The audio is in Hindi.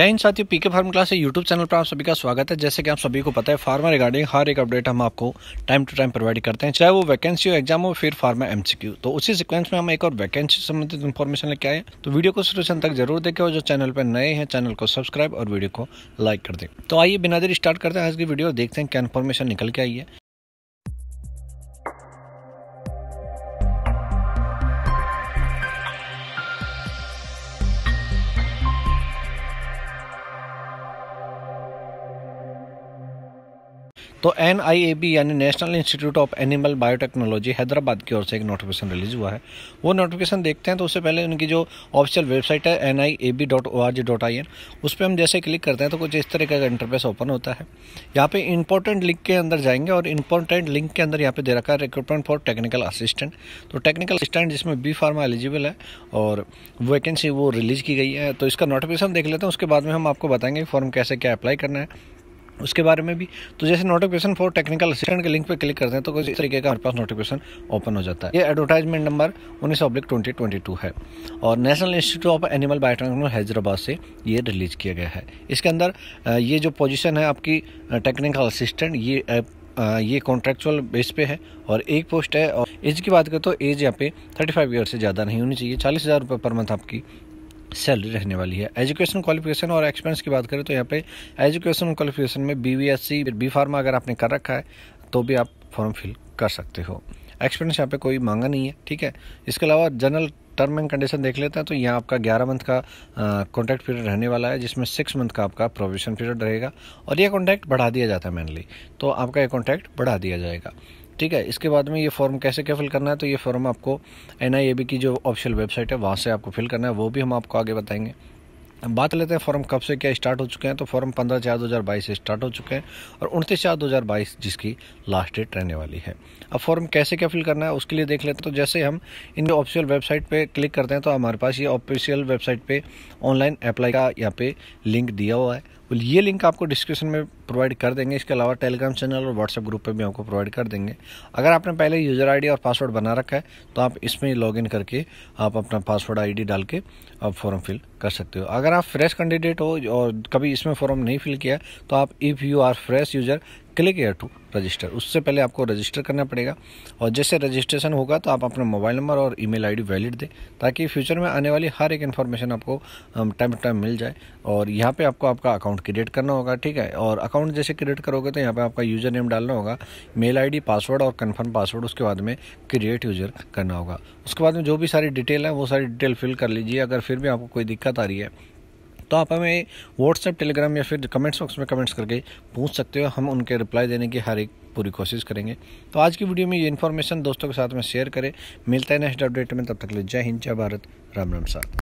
जय हिंद साथियों पीके फार्म क्लास के यूट्यूब चैनल पर आप सभी का स्वागत है जैसे कि आप सभी को पता है फार्मा रिगार्डिंग हर एक अपडेट हम आपको टाइम टू टाइम प्रोवाइड करते हैं चाहे वो वैकेंसी हो एग्जाम हो फिर फार्मा एमसीक्यू तो उसी सीक्वेंस में हम एक और वैकेंसी संबंधित इन्फॉर्मेशन लेके आए तो वीडियो को शुरू तक जरूर देखे और जो चैनल पर नए हैं चैनल को सब्सक्राइब और वीडियो को लाइक कर दे तो आइए बिना देर स्टार्ट करते हैं आज की वीडियो देखते हैं क्या इन्फॉर्मेशन निकल के आई है तो एन यानी National Institute of Animal Biotechnology Hyderabad की ओर से एक नोटिफिकेशन रिलीज हुआ है वो नोटिफिकेशन देखते हैं तो उससे पहले उनकी जो ऑफिशियल वेबसाइट है N I A B dot O R G dot I N उस पर हम जैसे क्लिक करते हैं तो कुछ इस तरह का इंटरफेस ओपन होता है यहाँ पे इंपॉर्टेंट लिंक के अंदर जाएंगे और इंपॉर्टेंट लिंक के अंदर यहाँ पे दे रखा है रिक्रूटमेंट फॉर टेक्निकल असिस्टेंट तो टेक्निकल असिस्टेंट जिसमें बी फार्मा एलिजिबल है और वैकेंसी वो रिलीज की गई है तो इसका नोटिफिकेशन देख लेते हैं उसके बाद में हम आपको बताएंगे फॉर्म कैसे क्या अप्लाई करना है उसके बारे में भी तो जैसे नोटिफिकेशन फॉर टेक्निकल असिस्टेंट के लिंक पर क्लिक करते हैं तो कुछ इस तरीके का हमारे पास नोटिफिकेशन ओपन हो जाता है ये एडवर्टाइजमेंट नंबर उन्नीस ऑब्लिक ट्वेंटी ट्वेंटी टू है और National Institute of Animal Biotechnology Hyderabad से ये रिलीज किया गया है इसके अंदर ये जो पोजिशन है आपकी टेक्निकल असिस्टेंट ये ये कॉन्ट्रेक्चुअल बेस पे है और एक पोस्ट है और एज की बात करें तो एज यहाँ पे थर्टी फाइव ईयर से ज़्यादा नहीं होनी चाहिए चालीस हज़ार रुपये पर मंथ आपकी सैलरी रहने वाली है एजुकेशन क्वालिफिकेशन और एक्सपीरियंस की बात करें तो यहाँ पे एजुकेशन क्वालिफिकेशन में B V S C B pharma अगर आपने कर रखा है तो भी आप फॉर्म फिल कर सकते हो एक्सपीरियंस यहाँ पे कोई मांगा नहीं है ठीक है इसके अलावा जनरल टर्म एंड कंडीशन देख लेते हैं तो यहाँ आपका ग्यारह मंथ का कॉन्ट्रैक्ट पीरियड रहने वाला है जिसमें सिक्स मंथ का आपका प्रोविजन पीरियड रहेगा और ये कॉन्ट्रैक्ट बढ़ा दिया जाता है मेनली तो आपका यह कॉन्ट्रैक्ट बढ़ा दिया जाएगा ठीक है इसके बाद में ये फॉर्म कैसे क्या फिल करना है तो ये फॉर्म आपको एन की जो ऑफिशियल वेबसाइट है वहाँ से आपको फिल करना है वो भी हम आपको आगे बताएंगे बात लेते हैं फॉर्म कब से क्या स्टार्ट हो चुके हैं तो फॉर्म पंद्रह चार दो हज़ार बाईस से स्टार्ट हो चुके हैं और उनतीस चार दो हज़ार बाईस जिसकी लास्ट डेट रहने वाली है अब फॉर्म कैसे क्या फिल करना है उसके लिए देख लेते हैं तो जैसे हम इन ऑफिशियल वेबसाइट पे क्लिक करते हैं तो हमारे पास ये ऑफिशियल वेबसाइट पे ऑनलाइन अप्लाई का यहाँ पे लिंक दिया हुआ है well, ये लिंक आपको डिस्क्रिप्शन में प्रोवाइड कर देंगे इसके अलावा टेलीग्राम चैनल और व्हाट्सएप ग्रुप पे भी आपको प्रोवाइड कर देंगे अगर आपने पहले यूज़र आईडी और पासवर्ड बना रखा है तो आप इसमें लॉगिन करके आप अपना पासवर्ड आईडी डाल के आप फॉर्म फिल कर सकते हो अगर आप फ्रेश कैंडिडेट हो और कभी इसमें फॉर्म नहीं फिल किया तो आप if you are fresh user click here to register उससे पहले आपको रजिस्टर करना पड़ेगा और जैसे रजिस्ट्रेशन होगा तो आप अपना मोबाइल नंबर और ईमेल आईडी वैलिड दें ताकि फ्यूचर में आने वाली हर एक इन्फॉर्मेशन आपको टाइम टू टाइम मिल जाए और यहाँ पे आपको आपका अकाउंट क्रिएट करना होगा ठीक है और अकाउंट जैसे क्रिएट करोगे तो यहाँ पर आपका यूज़र नेम डालना होगा मेल आई पासवर्ड और कन्फर्म पासवर्ड उसके बाद में क्रिएट यूज़र करना होगा उसके बाद में जो भी सारी डिटेल है वो सारी डिटेल फिल कर लीजिए अगर फिर भी आपको कोई दिक्कत आ रही है तो आप हमें व्हाट्सएप टेलीग्राम या फिर कमेंट्स बॉक्स में कमेंट्स करके पूछ सकते हो हम उनके रिप्लाई देने की हर एक पूरी कोशिश करेंगे तो आज की वीडियो में ये इन्फॉर्मेशन दोस्तों के साथ में शेयर करें मिलता है नेक्स्ट अपडेट में तब तक ले जय हिंद जय भारत राम राम साथ